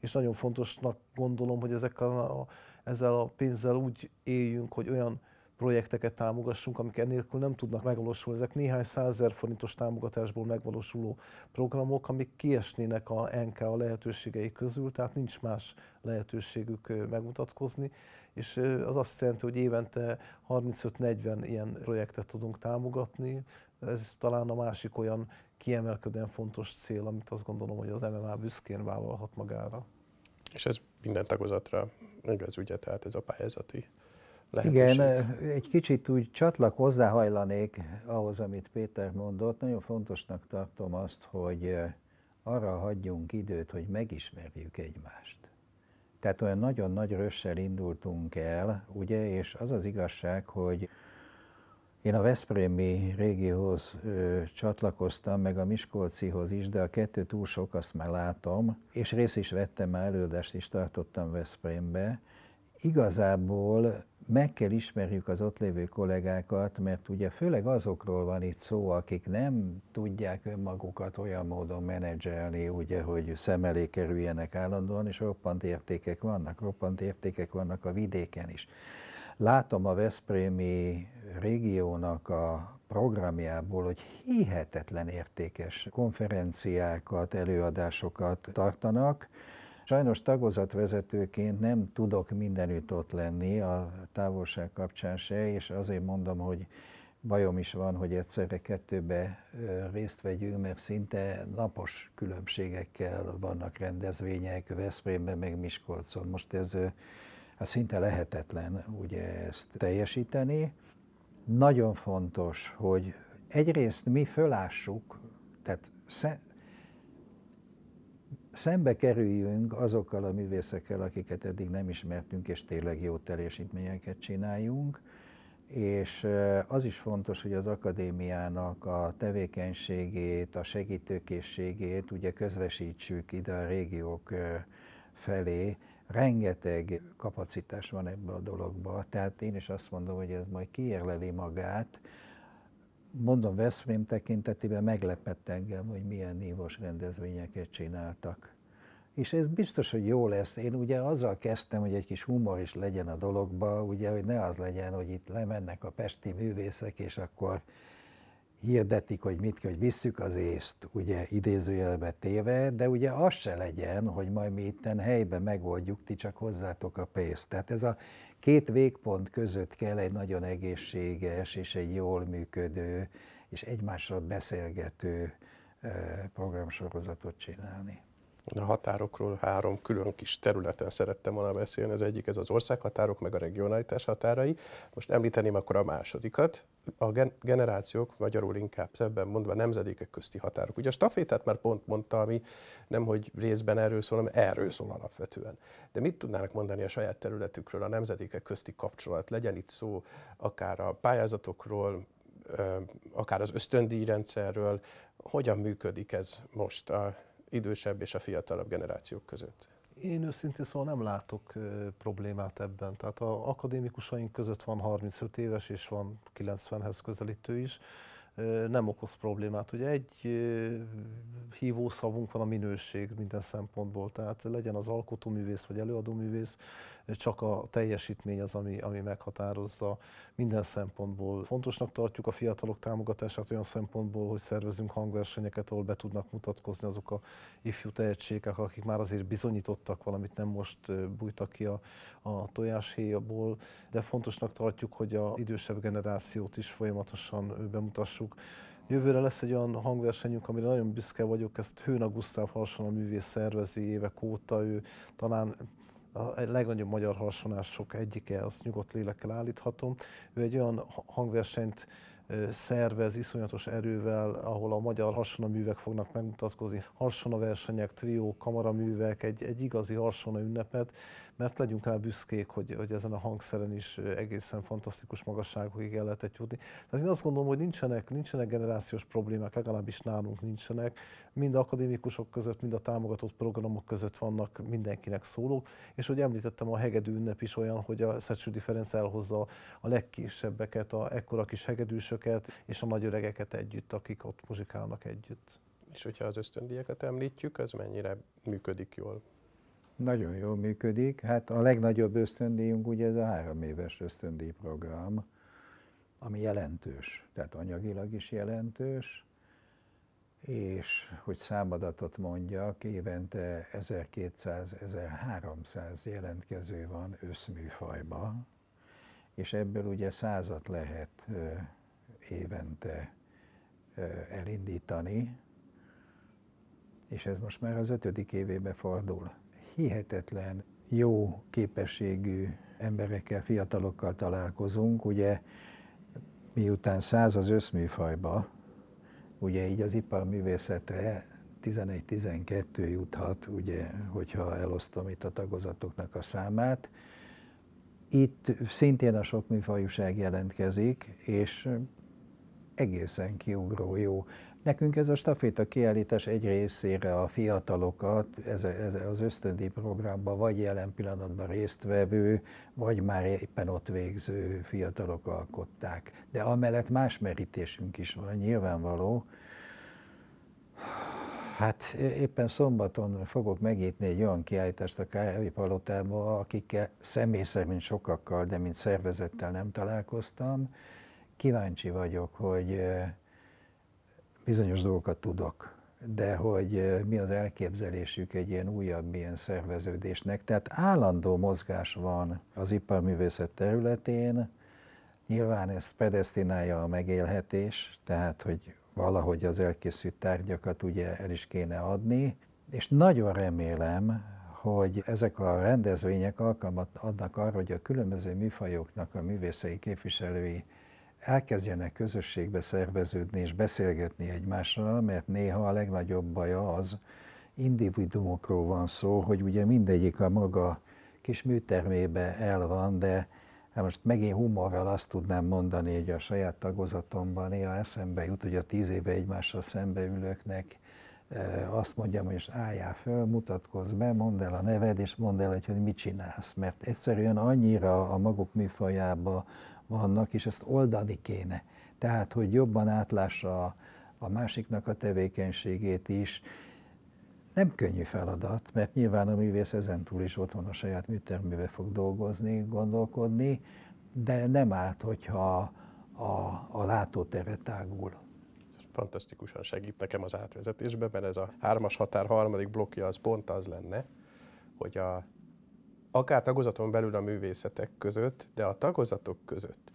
és nagyon fontosnak gondolom, hogy ezekkel a, ezzel a pénzzel úgy éljünk, hogy olyan projekteket támogassunk, amik ennélkül nem tudnak megvalósulni. Ezek néhány százer forintos támogatásból megvalósuló programok, amik kiesnének a NK a lehetőségei közül, tehát nincs más lehetőségük megmutatkozni, és az azt jelenti, hogy évente 35-40 ilyen projektet tudunk támogatni, ez talán a másik olyan kiemelkedően fontos cél, amit azt gondolom, hogy az MMA büszkén vállalhat magára. És ez minden tagozatra igaz, ugye, tehát ez a pályázati lehetőség. Igen, egy kicsit úgy csatlak hozzáhajlanék ahhoz, amit Péter mondott. Nagyon fontosnak tartom azt, hogy arra hagyjunk időt, hogy megismerjük egymást. Tehát olyan nagyon nagy rösszel indultunk el, ugye, és az az igazság, hogy én a Veszprémi régióhoz ö, csatlakoztam, meg a Miskolcihoz is, de a kettő túl sok, azt már látom, és részt is vettem, előadást is tartottam Veszprémbe. Igazából meg kell ismerjük az ott lévő kollégákat, mert ugye főleg azokról van itt szó, akik nem tudják önmagukat olyan módon menedzselni, ugye, hogy szem elé kerüljenek állandóan, és roppant értékek vannak, roppant értékek vannak a vidéken is. Látom a Veszprémi régiónak a programjából, hogy hihetetlen értékes konferenciákat, előadásokat tartanak, Sajnos tagozatvezetőként nem tudok mindenütt ott lenni a távolság kapcsán se, és azért mondom, hogy bajom is van, hogy egyszerre kettőbe részt vegyünk, mert szinte napos különbségekkel vannak rendezvények Veszprémben, meg Miskolcon. Most ez hát szinte lehetetlen ugye ezt teljesíteni. Nagyon fontos, hogy egyrészt mi fölássuk, tehát szembe kerüljünk azokkal a művészekkel, akiket eddig nem ismertünk, és tényleg jó teljesítményeket csináljunk, és az is fontos, hogy az akadémiának a tevékenységét, a segítőkészségét ugye közvesítsük ide a régiók felé, rengeteg kapacitás van ebbe a dologba, tehát én is azt mondom, hogy ez majd kiérleli magát, mondom, Veszprém tekintetében meglepett engem, hogy milyen nívós rendezvényeket csináltak. És ez biztos, hogy jó lesz. Én ugye azzal kezdtem, hogy egy kis humor is legyen a dologba, ugye, hogy ne az legyen, hogy itt lemennek a pesti művészek, és akkor hirdetik, hogy mit, hogy visszük az észt, ugye idézőjelbe téve, de ugye az se legyen, hogy majd mi itten helyben megoldjuk, ti csak hozzátok a pénzt. Tehát ez a két végpont között kell egy nagyon egészséges és egy jól működő és egymással beszélgető eh, programsorozatot csinálni a határokról három külön kis területen szerettem volna beszélni. Az egyik ez az országhatárok, meg a regionalitás határai. Most említeném akkor a másodikat. A generációk, magyarul inkább szebben mondva, nemzedékek közti határok. Ugye a stafétát már pont mondta, ami nem hogy részben erről szól, hanem erről szól alapvetően. De mit tudnának mondani a saját területükről, a nemzedékek közti kapcsolat? Legyen itt szó akár a pályázatokról, akár az ösztöndíjrendszerről, hogyan működik ez most a idősebb és a fiatalabb generációk között. Én őszintén szóval nem látok problémát ebben. Tehát a akadémikusaink között van 35 éves, és van 90-hez közelítő is nem okoz problémát. Ugye egy hívószavunk van a minőség minden szempontból, tehát legyen az alkotóművész vagy előadóművész, csak a teljesítmény az, ami, ami meghatározza. Minden szempontból fontosnak tartjuk a fiatalok támogatását olyan szempontból, hogy szervezünk hangversenyeket, ahol be tudnak mutatkozni azok a ifjú tehetségek, akik már azért bizonyítottak valamit, nem most bújtak ki a, a tojáshéjából, de fontosnak tartjuk, hogy a idősebb generációt is folyamatosan bemutassuk. Jövőre lesz egy olyan hangversenyünk, amire nagyon büszke vagyok, ezt Hőna Gusztáv Harsona művész szervezi évek óta, ő talán a legnagyobb magyar harsonások egyike, azt nyugodt lélekkel állíthatom. Ő egy olyan hangversenyt szervez iszonyatos erővel, ahol a magyar harsonaművek fognak megmutatkozni. Harsonaversenyek, trió, kamaraművek, egy, egy igazi harsona ünnepet, mert legyünk rá büszkék, hogy, hogy ezen a hangszeren is egészen fantasztikus magasságokig el lehetett jutni. Tehát én azt gondolom, hogy nincsenek, nincsenek generációs problémák, legalábbis nálunk nincsenek. Mind akadémikusok között, mind a támogatott programok között vannak mindenkinek szólók, és hogy említettem, a hegedű ünnep is olyan, hogy a Szecsüdi Ferenc elhozza a legkisebbeket, a ekkora kis hegedűsöket és a nagy öregeket együtt, akik ott muzsikálnak együtt. És hogyha az ösztöndíjakat említjük, az mennyire működik jól? Nagyon jól működik. Hát a legnagyobb ösztöndíjunk ugye ez a három éves ösztöndíjprogram, ami jelentős, tehát anyagilag is jelentős, és hogy számadatot mondjak, évente 1200-1300 jelentkező van összműfajba, és ebből ugye százat lehet évente elindítani, és ez most már az ötödik évébe fordul hihetetlen jó képességű emberekkel, fiatalokkal találkozunk. Ugye miután száz az összműfajba, ugye így az iparművészetre 11-12 juthat, ugye, hogyha elosztom itt a tagozatoknak a számát. Itt szintén a műfajúság jelentkezik, és egészen kiugró jó. Nekünk ez a staféta kiállítás egy részére a fiatalokat, ez, ez az ösztöndi programban vagy jelen pillanatban résztvevő, vagy már éppen ott végző fiatalok alkották. De amellett más merítésünk is van, nyilvánvaló. Hát éppen szombaton fogok megnyitni egy olyan kiállítást a Kárhelyi Palotába, akikkel személy szerint sokakkal, de mint szervezettel nem találkoztam. Kíváncsi vagyok, hogy bizonyos dolgokat tudok, de hogy mi az elképzelésük egy ilyen újabb ilyen szerveződésnek. Tehát állandó mozgás van az iparművészet területén, nyilván ezt pedesztinálja a megélhetés, tehát hogy valahogy az elkészült tárgyakat ugye el is kéne adni, és nagyon remélem, hogy ezek a rendezvények alkalmat adnak arra, hogy a különböző műfajoknak a művészei képviselői elkezdjenek közösségbe szerveződni és beszélgetni egymással, mert néha a legnagyobb baja az, individuumokról van szó, hogy ugye mindegyik a maga kis műtermébe el van, de hát most megint humorral azt tudnám mondani, hogy a saját tagozatomban néha eszembe jut, hogy a tíz éve egymással ülőknek azt mondjam, hogy álljál föl, mutatkozz be, mondd el a neved, és mondd el, hogy mit csinálsz, mert egyszerűen annyira a maguk műfajába vannak, és ezt oldani kéne. Tehát, hogy jobban átlássa a, a másiknak a tevékenységét is. Nem könnyű feladat, mert nyilván a művész ezentúl is otthon a saját műtermébe fog dolgozni, gondolkodni, de nem árt, hogyha a, a látótere tágul. Fantasztikusan segít nekem az átvezetésben, mert ez a hármas határ harmadik blokkja az pont az lenne, hogy a akár tagozaton belül a művészetek között, de a tagozatok között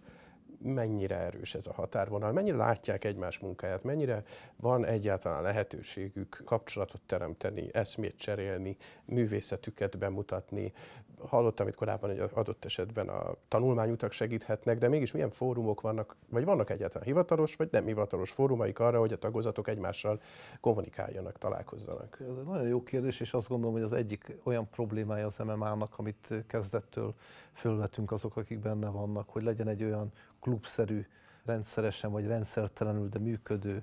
mennyire erős ez a határvonal, mennyire látják egymás munkáját, mennyire van egyáltalán lehetőségük kapcsolatot teremteni, eszmét cserélni, művészetüket bemutatni. Hallottam itt korábban, hogy adott esetben a tanulmányutak segíthetnek, de mégis milyen fórumok vannak, vagy vannak egyáltalán hivatalos, vagy nem hivatalos fórumaik arra, hogy a tagozatok egymással kommunikáljanak, találkozzanak? Ez egy nagyon jó kérdés, és azt gondolom, hogy az egyik olyan problémája az MMA-nak, amit kezdettől fölvetünk azok, akik benne vannak, hogy legyen egy olyan klubszerű, rendszeresen vagy rendszertelenül, de működő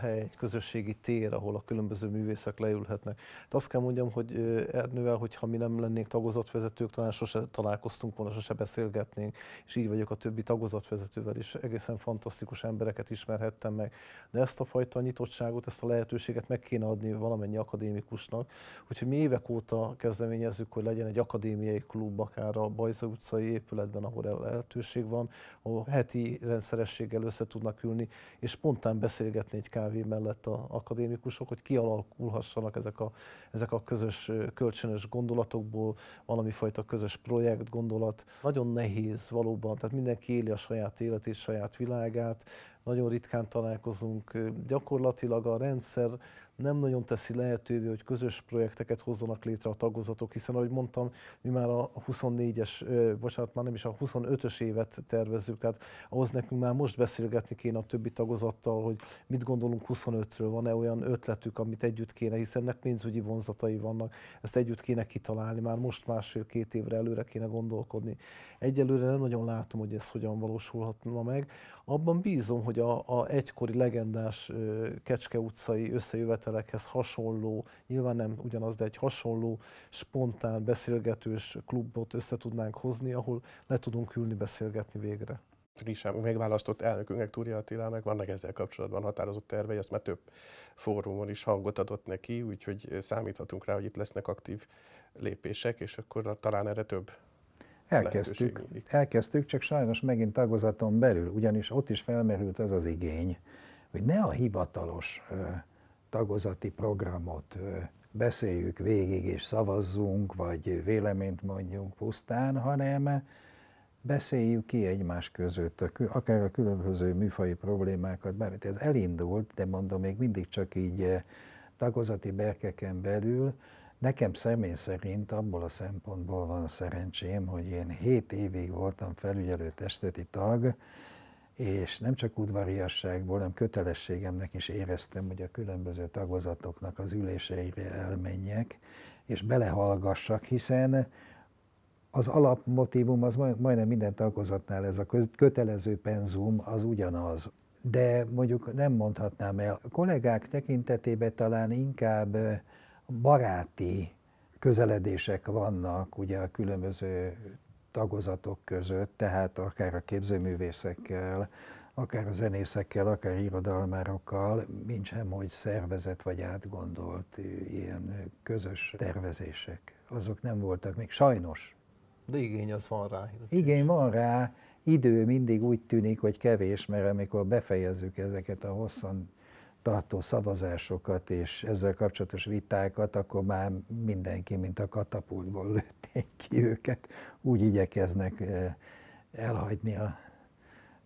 hely, egy közösségi tér, ahol a különböző művészek leülhetnek. De hát azt kell mondjam, hogy Ernővel, hogyha mi nem lennénk tagozatvezetők, talán sose találkoztunk volna, sose beszélgetnénk, és így vagyok a többi tagozatvezetővel is, egészen fantasztikus embereket ismerhettem meg. De ezt a fajta nyitottságot, ezt a lehetőséget meg kéne adni valamennyi akadémikusnak, úgyhogy mi évek óta kezdeményezzük, hogy legyen egy akadémiai klub, akár a Bajza utcai épületben, ahol lehetőség van, ahol heti rendszerességgel össze tudnak ülni, és spontán beszélni beszélgetni egy kávé mellett a akadémikusok, hogy kialakulhassanak ezek a, ezek a közös, kölcsönös gondolatokból valami fajta közös projekt, gondolat. Nagyon nehéz valóban, tehát mindenki éli a saját életét, saját világát, nagyon ritkán találkozunk. Gyakorlatilag a rendszer nem nagyon teszi lehetővé, hogy közös projekteket hozzanak létre a tagozatok, hiszen ahogy mondtam, mi már a 24-es, bocsánat, már nem is a 25-ös évet tervezzük, tehát ahhoz nekünk már most beszélgetni kéne a többi tagozattal, hogy mit gondolunk 25-ről, van-e olyan ötletük, amit együtt kéne, hiszen ennek pénzügyi vonzatai vannak, ezt együtt kéne kitalálni, már most másfél-két évre előre kéne gondolkodni. Egyelőre nem nagyon látom, hogy ez hogyan valósulhatna meg abban bízom, hogy a, a egykori legendás Kecske utcai összejövetelekhez hasonló, nyilván nem ugyanaz, de egy hasonló spontán beszélgetős klubot össze tudnánk hozni, ahol le tudunk ülni beszélgetni végre. Trisám, megválasztott elnökünknek, Túri Attilának vannak ezzel kapcsolatban határozott tervei, ezt már több fórumon is hangot adott neki, úgyhogy számíthatunk rá, hogy itt lesznek aktív lépések, és akkor talán erre több Elkezdtük, elkezdtük, csak sajnos megint tagozaton belül, ugyanis ott is felmerült az az igény, hogy ne a hivatalos tagozati programot beszéljük végig és szavazzunk, vagy véleményt mondjunk pusztán, hanem beszéljük ki egymás között, akár a különböző műfai problémákat, bármit. Ez elindult, de mondom, még mindig csak így tagozati berkeken belül, Nekem személy szerint abból a szempontból van a szerencsém, hogy én 7 évig voltam felügyelő testületi tag, és nem csak udvariasságból, hanem kötelességemnek is éreztem, hogy a különböző tagozatoknak az üléseire elmenjek, és belehallgassak, hiszen az alapmotívum az majdnem minden tagozatnál, ez a kötelező penzum az ugyanaz. De mondjuk nem mondhatnám el, a kollégák tekintetében talán inkább baráti közeledések vannak ugye a különböző tagozatok között, tehát akár a képzőművészekkel, akár a zenészekkel, akár irodalmárokkal, nincsen hogy szervezett vagy átgondolt ilyen közös tervezések. Azok nem voltak még, sajnos. De igény az van rá. Igény van rá, idő mindig úgy tűnik, hogy kevés, mert amikor befejezzük ezeket a hosszan tartó szavazásokat és ezzel kapcsolatos vitákat, akkor már mindenki, mint a katapultból lőtték ki őket, úgy igyekeznek eh, elhagyni a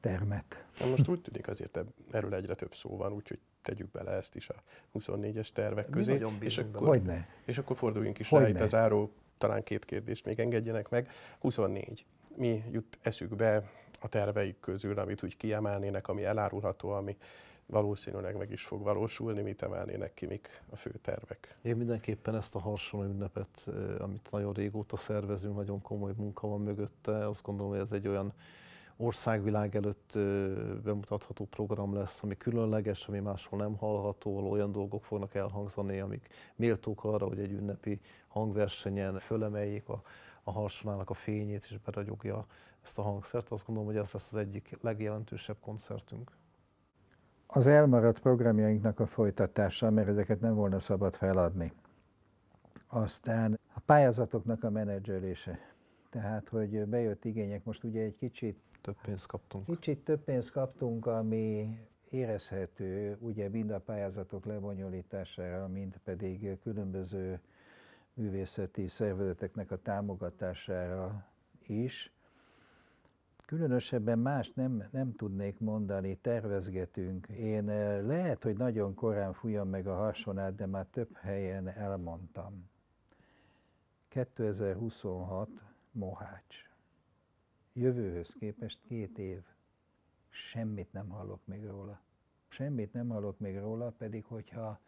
termet. Na most úgy tűnik azért erről egyre több szó van, úgyhogy tegyük bele ezt is a 24-es tervek Mi közé. És akkor, Hogyne. és akkor forduljunk is Hogyne. rá itt a záró, talán két kérdést még engedjenek meg. 24. Mi jut eszükbe a terveik közül, amit úgy kiemelnének, ami elárulható, ami valószínűleg meg is fog valósulni, mit emelnének ki, mik a fő tervek. Én mindenképpen ezt a harsona ünnepet, amit nagyon régóta szervezünk, nagyon komoly munka van mögötte, azt gondolom, hogy ez egy olyan országvilág előtt bemutatható program lesz, ami különleges, ami máshol nem hallható, olyan dolgok fognak elhangzani, amik méltók arra, hogy egy ünnepi hangversenyen fölemeljék a, a harsonának a fényét és beragyogja ezt a hangszert. Azt gondolom, hogy ez lesz az egyik legjelentősebb koncertünk az elmaradt programjainknak a folytatása, mert ezeket nem volna szabad feladni. Aztán a pályázatoknak a menedzselése. Tehát, hogy bejött igények, most ugye egy kicsit több pénzt kaptunk. Kicsit több pénzt kaptunk, ami érezhető ugye mind a pályázatok lebonyolítására, mind pedig különböző művészeti szervezeteknek a támogatására is. Különösebben más nem, nem tudnék mondani, tervezgetünk. Én eh, lehet, hogy nagyon korán fújom meg a hasonát, de már több helyen elmondtam. 2026 Mohács. Jövőhöz képest két év. Semmit nem hallok még róla. Semmit nem hallok még róla, pedig hogyha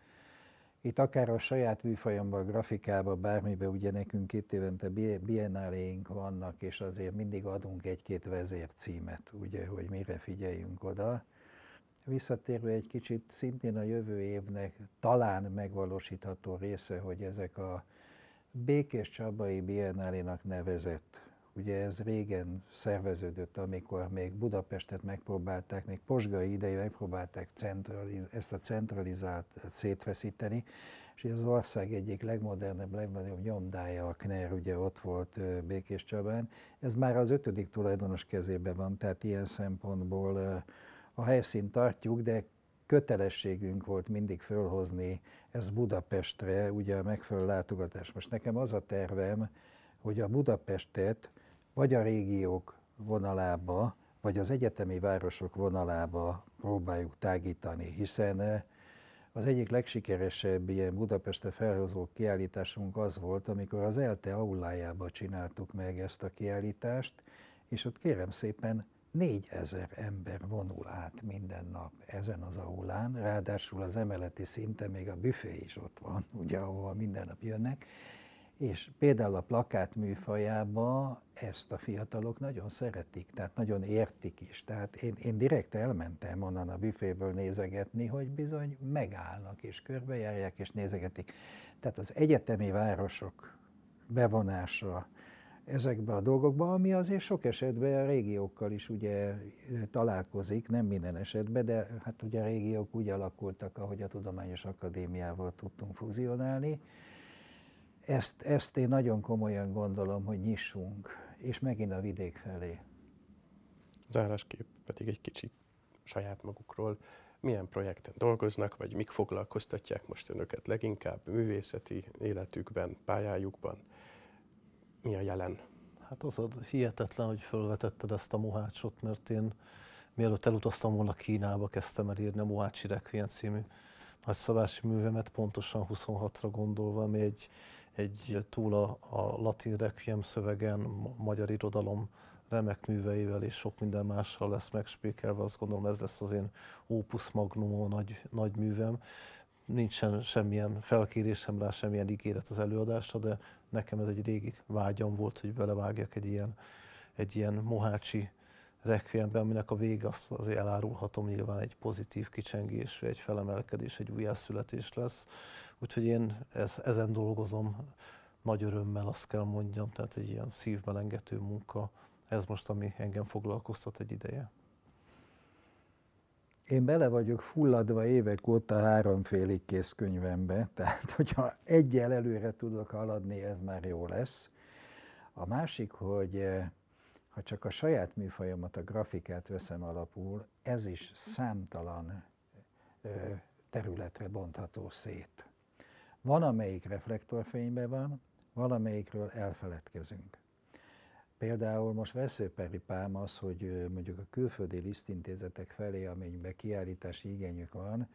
itt akár a saját műfajomban, grafikába, bármibe, ugye nekünk két évente biennáléink vannak, és azért mindig adunk egy-két vezércímet, ugye, hogy mire figyeljünk oda. Visszatérve egy kicsit, szintén a jövő évnek talán megvalósítható része, hogy ezek a Békés Csabai biennálénak nevezett Ugye ez régen szerveződött, amikor még Budapestet megpróbálták, még Posgai idején megpróbálták centraliz- ezt a centralizált szétveszíteni, és az ország egyik legmodernebb, legnagyobb nyomdája a KNER, ugye ott volt Békés Csabán. Ez már az ötödik tulajdonos kezében van, tehát ilyen szempontból a helyszínt tartjuk, de kötelességünk volt mindig fölhozni ezt Budapestre, ugye a megfelelő látogatás. Most nekem az a tervem, hogy a Budapestet vagy a régiók vonalába, vagy az egyetemi városok vonalába próbáljuk tágítani, hiszen eh, az egyik legsikeresebb ilyen Budapeste felhozó kiállításunk az volt, amikor az ELTE aulájába csináltuk meg ezt a kiállítást, és ott kérem szépen négyezer ember vonul át minden nap ezen az aulán, ráadásul az emeleti szinte még a büfé is ott van, ugye, ahova minden nap jönnek, és például a plakát műfajába ezt a fiatalok nagyon szeretik, tehát nagyon értik is. Tehát én, én direkt elmentem onnan a büféből nézegetni, hogy bizony megállnak és körbejárják és nézegetik. Tehát az egyetemi városok bevonása ezekbe a dolgokba, ami azért sok esetben a régiókkal is ugye találkozik, nem minden esetben, de hát ugye a régiók úgy alakultak, ahogy a Tudományos Akadémiával tudtunk fúzionálni ezt, ezt én nagyon komolyan gondolom, hogy nyissunk, és megint a vidék felé. Zárásképp pedig egy kicsit saját magukról. Milyen projekten dolgoznak, vagy mik foglalkoztatják most önöket leginkább művészeti életükben, pályájukban? Mi a jelen? Hát az a hihetetlen, hogy felvetetted ezt a mohácsot, mert én mielőtt elutaztam volna Kínába, kezdtem el írni a Mohácsi Requiem című nagyszabási művemet, pontosan 26-ra gondolva, ami egy egy túl a, a latin requiem szövegen, magyar irodalom remek műveivel és sok minden mással lesz megspékelve, azt gondolom ez lesz az én opus magnum nagy, nagy művem. Nincsen semmilyen felkérésem rá, semmilyen ígéret az előadásra, de nekem ez egy régi vágyam volt, hogy belevágjak egy ilyen, egy ilyen mohácsi requiembe, aminek a vége azt azért elárulhatom, nyilván egy pozitív kicsengés, egy felemelkedés, egy újjászületés lesz. Úgyhogy én ez, ezen dolgozom nagy örömmel, azt kell mondjam, tehát egy ilyen szívmelengető munka, ez most, ami engem foglalkoztat egy ideje. Én bele vagyok fulladva évek óta háromfélig kész könyvembe, tehát hogyha egyel előre tudok haladni, ez már jó lesz. A másik, hogy eh, ha csak a saját műfajomat, a grafikát veszem alapul, ez is számtalan eh, területre bontható szét. Van, amelyik reflektorfényben van, valamelyikről elfeledkezünk. Például most veszőperipám az, hogy mondjuk a külföldi lisztintézetek felé, amelyben kiállítási igényük van,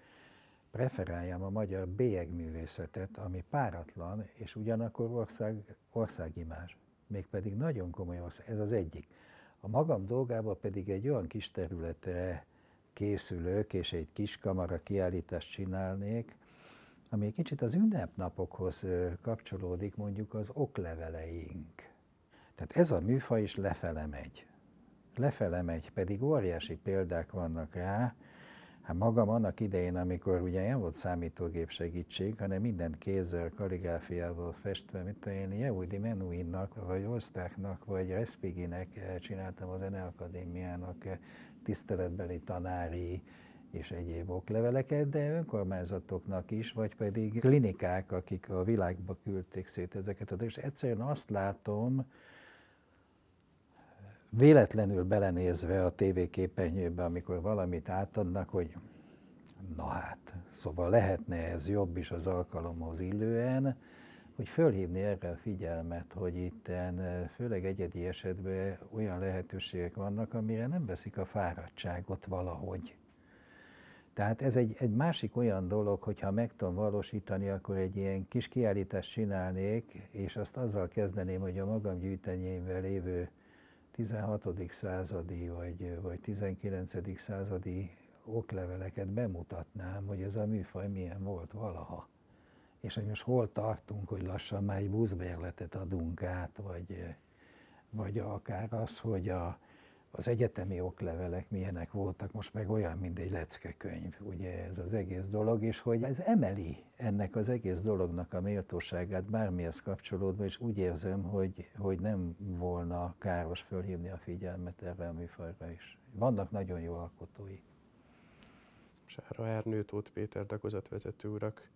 preferáljam a magyar bélyegművészetet, ami páratlan, és ugyanakkor ország, országimás. Mégpedig nagyon komoly ország, ez az egyik. A magam dolgában pedig egy olyan kis területre készülök, és egy kis kamara kiállítást csinálnék, ami egy kicsit az ünnepnapokhoz kapcsolódik, mondjuk az okleveleink. Tehát ez a műfaj is lefele megy. Lefele megy, pedig óriási példák vannak rá. Hát magam annak idején, amikor ugye nem volt számítógép segítség, hanem minden kézzel, kaligráfiával festve, mint én Jehudi Menuinnak, vagy Osztáknak, vagy Respiginek csináltam az Zeneakadémiának tiszteletbeli tanári és egyéb okleveleket, de önkormányzatoknak is, vagy pedig klinikák, akik a világba küldték szét ezeket. És egyszerűen azt látom, véletlenül belenézve a tévéképernyőbe, amikor valamit átadnak, hogy na hát, szóval lehetne ez jobb is az alkalomhoz illően, hogy fölhívni erre a figyelmet, hogy itt eh, főleg egyedi esetben olyan lehetőségek vannak, amire nem veszik a fáradtságot valahogy. Tehát ez egy, egy másik olyan dolog, hogyha meg tudom valósítani, akkor egy ilyen kis kiállítást csinálnék, és azt azzal kezdeném, hogy a magam gyűjteményben lévő 16. századi vagy, vagy 19. századi okleveleket bemutatnám, hogy ez a műfaj milyen volt valaha. És hogy most hol tartunk, hogy lassan már egy buszbérletet adunk át, vagy, vagy akár az, hogy a, az egyetemi oklevelek milyenek voltak, most meg olyan, mint egy leckekönyv, ugye ez az egész dolog, és hogy ez emeli ennek az egész dolognak a méltóságát bármihez kapcsolódva, és úgy érzem, hogy, hogy nem volna káros fölhívni a figyelmet erre a műfajra is. Vannak nagyon jó alkotói. Sára Ernő, Tóth Péter, dagozatvezető urak,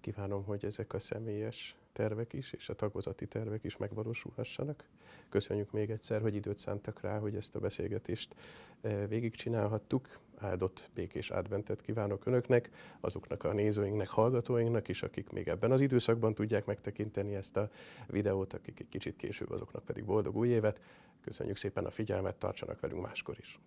kívánom, hogy ezek a személyes tervek is, és a tagozati tervek is megvalósulhassanak. Köszönjük még egyszer, hogy időt szántak rá, hogy ezt a beszélgetést e, végigcsinálhattuk. Áldott békés adventet kívánok Önöknek, azoknak a nézőinknek, hallgatóinknak is, akik még ebben az időszakban tudják megtekinteni ezt a videót, akik egy kicsit később, azoknak pedig boldog új évet. Köszönjük szépen a figyelmet, tartsanak velünk máskor is.